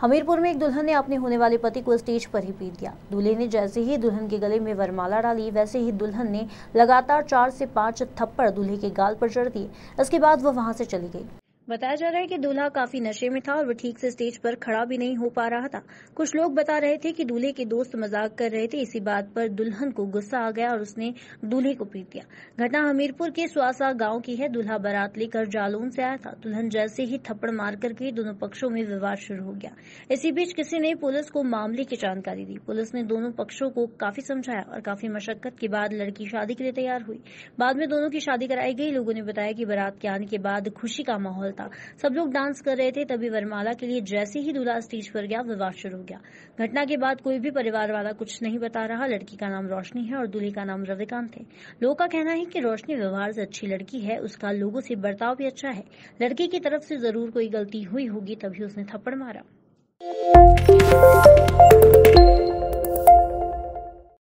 हमीरपुर में एक दुल्हन ने अपने होने वाले पति को स्टेज पर ही पीट दिया दूल्हे ने जैसे ही दुल्हन के गले में वरमाला डाली वैसे ही दुल्हन ने लगातार चार से पांच थप्पड़ दूल्हे के गाल पर चढ़ दिए इसके बाद वह वहां से चली गई बताया जा रहा है कि दूल्हा काफी नशे में था और वो ठीक से स्टेज पर खड़ा भी नहीं हो पा रहा था कुछ लोग बता रहे थे कि दूल्हे के दोस्त मजाक कर रहे थे इसी बात पर दुल्हन को गुस्सा आ गया और उसने दूल्हे को पीट दिया घटना हमीरपुर के सुआसा गांव की है दूल्हा बारात लेकर जालून से आया था दुल्हन जैसे ही थप्पड़ मार करके दोनों पक्षों में विवाद शुरू हो गया इसी बीच किसी ने पुलिस को मामले की जानकारी दी पुलिस ने दोनों पक्षों को काफी समझाया और काफी मशक्कत के बाद लड़की शादी के लिए तैयार हुई बाद में दोनों की शादी कराई गई लोगों ने बताया कि बारात के आने के बाद खुशी का माहौल था सब लोग डांस कर रहे थे तभी वरमाला के लिए जैसे ही दूल्हा स्टेज पर गया विवाह शुरू हो गया घटना के बाद कोई भी परिवार वाला कुछ नहीं बता रहा लड़की का नाम रोशनी है और दूल्हे का नाम रविकांत है लोगों का कहना है कि रोशनी व्यवहार से अच्छी लड़की है उसका लोगों से बर्ताव भी अच्छा है लड़की की तरफ से जरूर कोई गलती हुई होगी तभी उसने थप्पड़ मारा